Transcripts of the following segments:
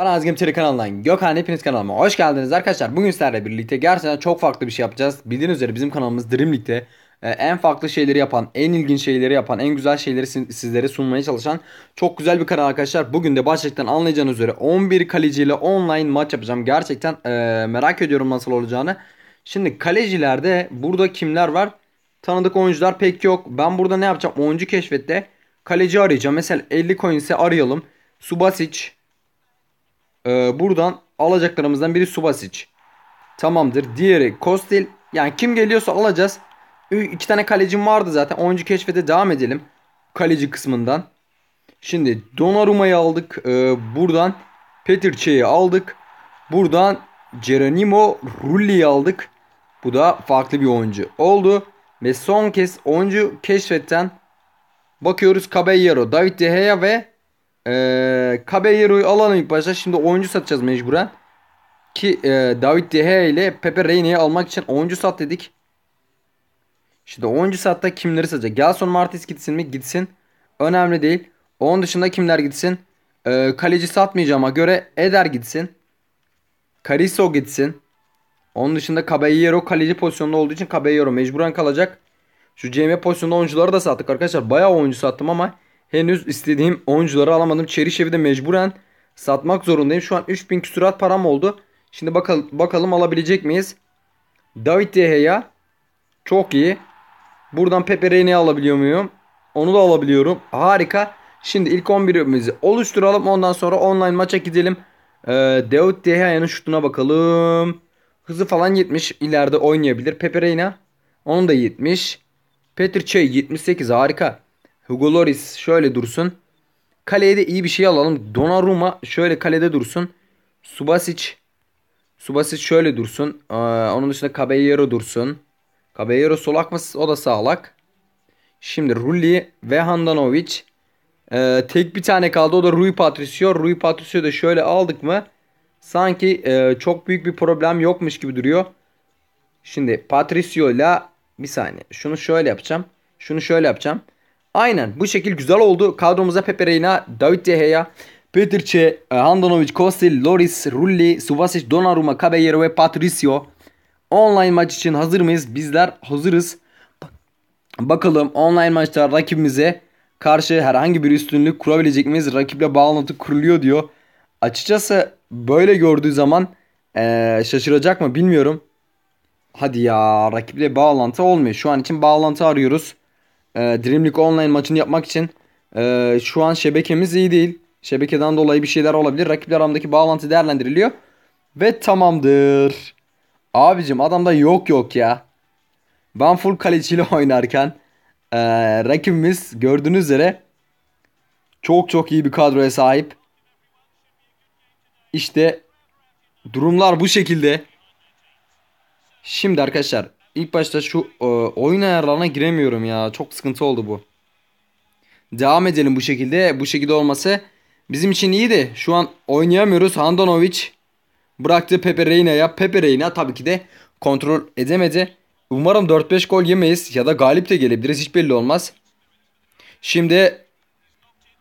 Ana Azgem Çelik kanalından Gökhan hepiniz kanalıma hoş geldiniz arkadaşlar. Bugün sizlerle birlikte gerçekten çok farklı bir şey yapacağız. Bildiğiniz üzere bizim kanalımız Dream League'de e, en farklı şeyleri yapan, en ilginç şeyleri yapan, en güzel şeyleri sizlere sunmaya çalışan çok güzel bir kanal arkadaşlar. Bugün de başlıktan anlayacağınız üzere 11 kaleciyle online maç yapacağım. Gerçekten e, merak ediyorum nasıl olacağını. Şimdi kalecilerde burada kimler var? Tanıdık oyuncular pek yok. Ben burada ne yapacağım? Oyuncu keşfette kaleci arayacağım. Mesela 50 coin ise arayalım. Subasic, ee, buradan alacaklarımızdan biri Subasic. Tamamdır. Diğeri Kostil. Yani kim geliyorsa alacağız. İki tane kalecim vardı zaten. Oyuncu keşfete devam edelim. Kaleci kısmından. Şimdi Donnarumma'yı aldık. Ee, buradan Petirçe'yi aldık. Buradan Geronimo Rulli'yi aldık. Bu da farklı bir oyuncu oldu. Ve son kez oyuncu keşfetten bakıyoruz Caballero, David De Gea ve ee, Caballero'yu alalım ilk başta. Şimdi oyuncu satacağız mecburen. Ki e, David De Gea ile Pepe Reina'yı almak için oyuncu sat dedik. Şimdi oyuncu satta kimleri satacak? Gelson Martins gitsin mi? Gitsin. Önemli değil. Onun dışında kimler gitsin? Ee, kaleci satmayacağıma göre Eder gitsin. Kariso gitsin. Onun dışında Caballero kaleci pozisyonunda olduğu için Caballero mecburen kalacak. Şu CM pozisyonunda oyuncuları da sattık arkadaşlar. Bayağı oyuncu sattım ama Henüz istediğim oyuncuları alamadım. Çerişev'i de mecburen satmak zorundayım. Şu an 3000 küsurat param oldu. Şimdi bakalım, bakalım alabilecek miyiz? David De Gea çok iyi. Buradan Pepe Reyna'yı alabiliyor muyum? Onu da alabiliyorum. Harika. Şimdi ilk 11'imizi oluşturalım. Ondan sonra online maça gidelim. Ee, David De Gea'nın şutuna bakalım. Hızı falan 70. ileride oynayabilir. Pepe Reina. Onun da 70. Petr Çey 78. Harika. Hugo Loris şöyle dursun. Kaleye de iyi bir şey alalım. Donnarumma şöyle kalede dursun. Subasic Subasic şöyle dursun. Ee, onun dışında Caballero dursun. Caballero solak mı? O da sağlak. Şimdi Rulli ve Handanovic. Ee, tek bir tane kaldı. O da Rui Patricio. Rui Patricio'yu da şöyle aldık mı sanki e, çok büyük bir problem yokmuş gibi duruyor. Şimdi Patricio ile bir saniye. Şunu şöyle yapacağım. Şunu şöyle yapacağım. Aynen bu şekil güzel oldu. Kadromuza Pepe Reina, David De Gea, Petrce, e, Handanovic, Kostil, Loris, Rulli, Subasic, Donnarumma, Caballero ve Patricio. Online maç için hazır mıyız? Bizler hazırız. Bakalım online maçta rakibimize karşı herhangi bir üstünlük kurabilecek miyiz? Rakiple bağlantı kuruluyor diyor. Açıkçası böyle gördüğü zaman ee, şaşıracak mı bilmiyorum. Hadi ya rakiple bağlantı olmuyor. Şu an için bağlantı arıyoruz e, Dream League Online maçını yapmak için e, şu an şebekemiz iyi değil. Şebekeden dolayı bir şeyler olabilir. Rakipler aramdaki bağlantı değerlendiriliyor. Ve tamamdır. Abicim adamda yok yok ya. Ben full kaleciyle oynarken e, rakibimiz gördüğünüz üzere çok çok iyi bir kadroya sahip. İşte durumlar bu şekilde. Şimdi arkadaşlar İlk başta şu e, oyun ayarlarına giremiyorum ya. Çok sıkıntı oldu bu. Devam edelim bu şekilde. Bu şekilde olması bizim için iyiydi. Şu an oynayamıyoruz. Handanovic bıraktı Pepe Reyna'ya. Pepe Reina tabii ki de kontrol edemedi. Umarım 4-5 gol yemeyiz ya da galip de gelebiliriz. Hiç belli olmaz. Şimdi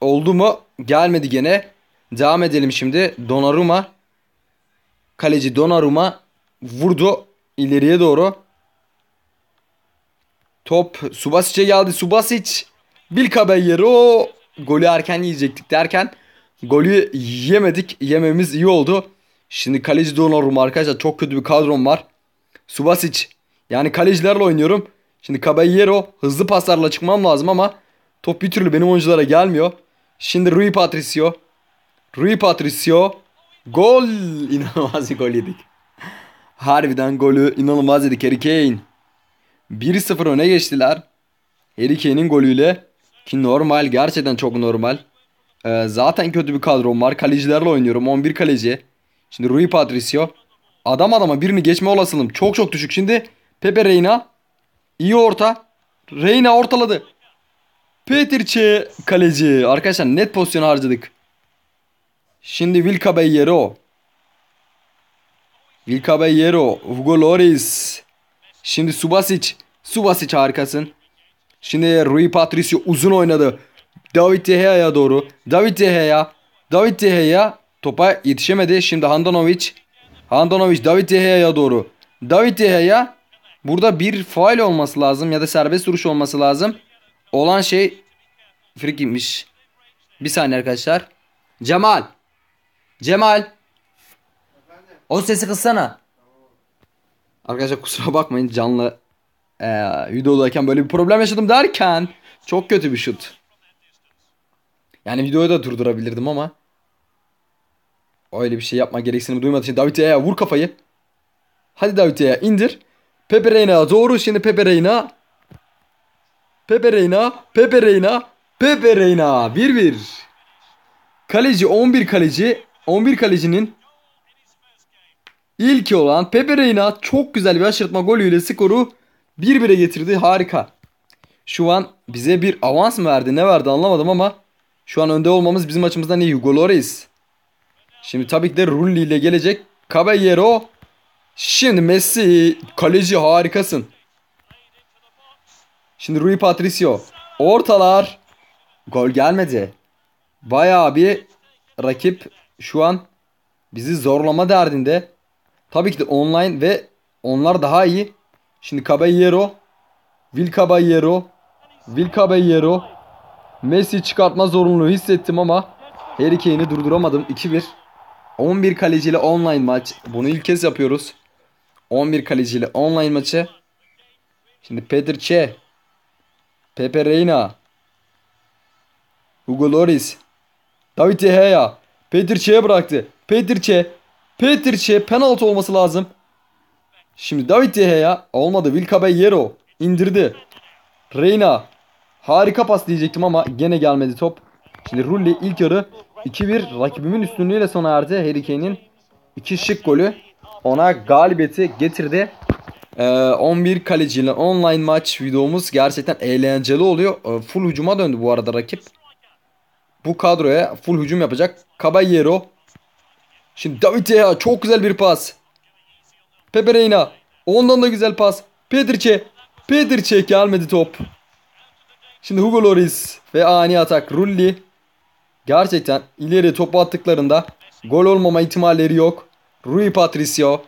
oldu mu? Gelmedi gene. Devam edelim şimdi. Donaruma, kaleci Donaruma vurdu ileriye doğru. Top Subasic'e geldi. Subasic Bilka Beyero golü erken yiyecektik derken golü yemedik. Yememiz iyi oldu. Şimdi kaleci Donnarumma arkadaşlar çok kötü bir kadrom var. Subasic yani kalecilerle oynuyorum. Şimdi Caballero hızlı paslarla çıkmam lazım ama top bir türlü benim oyunculara gelmiyor. Şimdi Rui Patricio. Rui Patricio. Gol. inanılmaz bir gol yedik. Harbiden golü inanılmaz yedik Harry Kane. 1-0 öne geçtiler. Harry Kane'in golüyle ki normal gerçekten çok normal. Ee, zaten kötü bir kadrom var. Kalecilerle oynuyorum. 11 kaleci. Şimdi Rui Patricio. Adam adama birini geçme olasılığım çok çok düşük. Şimdi Pepe Reina. iyi orta. Reina ortaladı. Petirçe kaleci. Arkadaşlar net pozisyon harcadık. Şimdi Wilka Beyero. Wilka Beyero. Hugo Loris. Şimdi Subasic. Subasic harikasın. Şimdi Rui Patricio uzun oynadı. David De Gea'ya doğru. David De Gea. David De Gea topa yetişemedi. Şimdi Handanovic. Handanovic David De Gea'ya doğru. David De Gea burada bir fail olması lazım ya da serbest duruş olması lazım. Olan şey frikikmiş. Bir saniye arkadaşlar. Cemal. Cemal. Efendim? O sesi kıssana. Arkadaşlar kusura bakmayın canlı e, videodayken böyle bir problem yaşadım derken çok kötü bir şut. Yani videoyu da durdurabilirdim ama öyle bir şey yapma gereksinimi duymadığı için David Eya vur kafayı. Hadi David Eya indir. Pepe Reina doğru şimdi Pepe Reina. Pepe Reina, Pepe Reina, Pepe Reina 1-1. Kaleci 11 kaleci 11 kalecinin İlki olan Pepe Reina çok güzel bir aşırtma golüyle skoru 1-1'e getirdi. Harika. Şu an bize bir avans mı verdi ne verdi anlamadım ama şu an önde olmamız bizim açımızdan iyi. Hugo Lloris. Şimdi tabii ki de Rulli ile gelecek. Caballero. Şimdi Messi. Kaleci harikasın. Şimdi Rui Patricio. Ortalar. Gol gelmedi. Bayağı bir rakip şu an bizi zorlama derdinde. Tabii ki de online ve onlar daha iyi. Şimdi Caballero, Will Caballero, Will Caballero. Messi çıkartma zorunluluğu hissettim ama Harry Kane'i durduramadım. 2-1. 11 kaleciyle online maç. Bunu ilk kez yapıyoruz. 11 kaleciyle online maçı. Şimdi Peter Che. Pepe Reina. Hugo Loris. David Heya. Peter Che'ye bıraktı. Peter Che Petric'e penaltı olması lazım. Şimdi David De Gea olmadı. Wilcabeyero indirdi. Reina harika pas diyecektim ama gene gelmedi top. Şimdi Rulli ilk yarı 2-1 rakibimin üstünlüğüyle sona erdi. Harry Kane'in 2 şık golü ona galibiyeti getirdi. Ee, 11 kaleciyle online maç videomuz gerçekten eğlenceli oluyor. Ee, full hücuma döndü bu arada rakip. Bu kadroya full hücum yapacak. Caballero Şimdi David ya çok güzel bir pas. Pepe Reina. Ondan da güzel pas. Pedirçe. Pedirçe gelmedi top. Şimdi Hugo Loris ve ani atak Rulli. Gerçekten ileri topu attıklarında gol olmama ihtimalleri yok. Rui Patricio.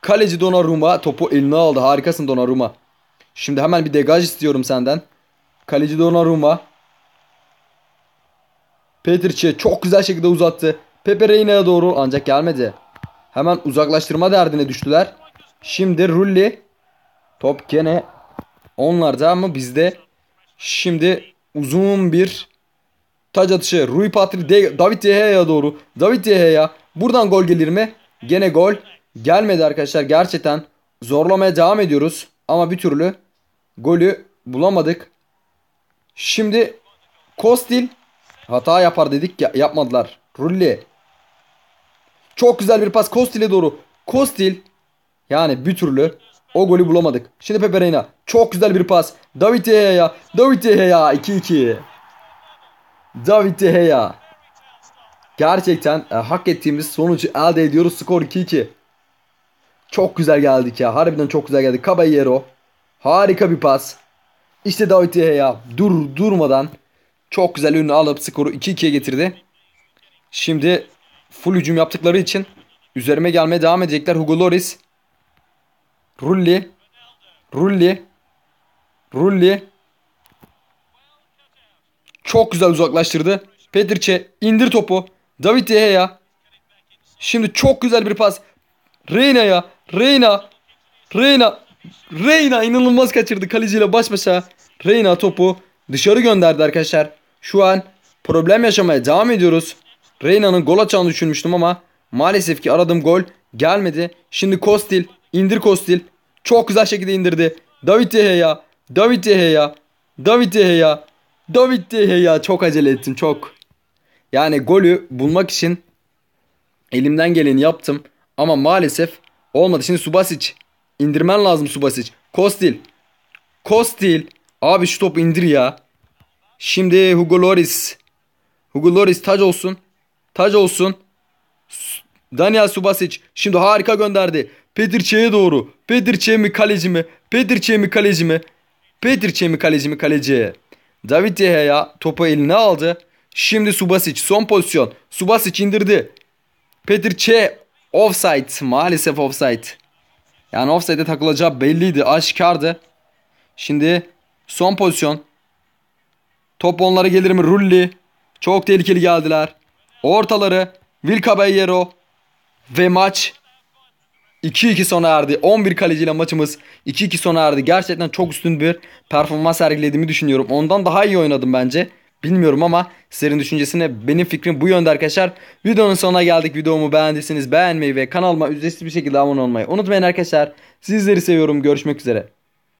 Kaleci Donnarumma topu eline aldı. Harikasın Donnarumma. Şimdi hemen bir degaj istiyorum senden. Kaleci Donnarumma. Petric'e çok güzel şekilde uzattı. Pepe Reyna'ya doğru ancak gelmedi. Hemen uzaklaştırma derdine düştüler. Şimdi Rulli. Top gene onlarda ama bizde. Şimdi uzun bir taç atışı. Rui Patri De David Yeheya'ya doğru. David De Yeheya. Buradan gol gelir mi? Gene gol gelmedi arkadaşlar. Gerçekten zorlamaya devam ediyoruz. Ama bir türlü golü bulamadık. Şimdi Kostil hata yapar dedik ya, yapmadılar. Rulli çok güzel bir pas Kostil'e doğru. Kostil yani bir türlü o golü bulamadık. Şimdi Pepe Reina. Çok güzel bir pas. David De David De 2-2. David De Gerçekten e, hak ettiğimiz sonucu elde ediyoruz. Skor 2-2. Çok güzel geldik ya. Harbiden çok güzel geldik. Caballero. Harika bir pas. İşte David De Dur durmadan çok güzel ünlü alıp skoru 2-2'ye getirdi. Şimdi full hücum yaptıkları için üzerime gelmeye devam edecekler. Hugo Loris. Rulli. Rulli. Rulli. Çok güzel uzaklaştırdı. Pedirçe indir topu. David De Gea. Şimdi çok güzel bir pas. Reyna'ya. Reyna. Reyna. Reyna inanılmaz kaçırdı. Kaleciyle baş başa. Reyna topu dışarı gönderdi arkadaşlar. Şu an problem yaşamaya devam ediyoruz. Reyna'nın gol atacağını düşünmüştüm ama maalesef ki aradığım gol gelmedi. Şimdi Kostil indir Kostil. Çok güzel şekilde indirdi. David Deheya. David Deheya. David Deheya. David Deheya. Çok acele ettim çok. Yani golü bulmak için elimden geleni yaptım. Ama maalesef olmadı. Şimdi Subasic. indirmen lazım Subasic. Kostil. Kostil. Abi şu topu indir ya. Şimdi Hugo Loris. Hugo Loris taç olsun. Tac olsun. Daniel Subasic şimdi harika gönderdi. Pedirçe'ye doğru. Pedirçe mi kaleci mi? Pedirçe mi kaleci mi? Pedirçe mi kaleci mi kaleciye? David De Gea topu eline aldı. Şimdi Subasic son pozisyon. Subasic indirdi. Pedirçe offside. Maalesef offside. Yani offside'e takılacağı belliydi. Aşikardı. Şimdi son pozisyon. Top onlara gelir mi? Rulli. Çok tehlikeli geldiler. Ortaları Vilca Bayero ve maç 2-2 sona erdi. 11 kaleciyle maçımız 2-2 sona erdi. Gerçekten çok üstün bir performans sergilediğimi düşünüyorum. Ondan daha iyi oynadım bence. Bilmiyorum ama sizlerin düşüncesine benim fikrim bu yönde arkadaşlar. Videonun sonuna geldik. Videomu beğendiyseniz beğenmeyi ve kanalıma ücretsiz bir şekilde abone olmayı unutmayın arkadaşlar. Sizleri seviyorum. Görüşmek üzere.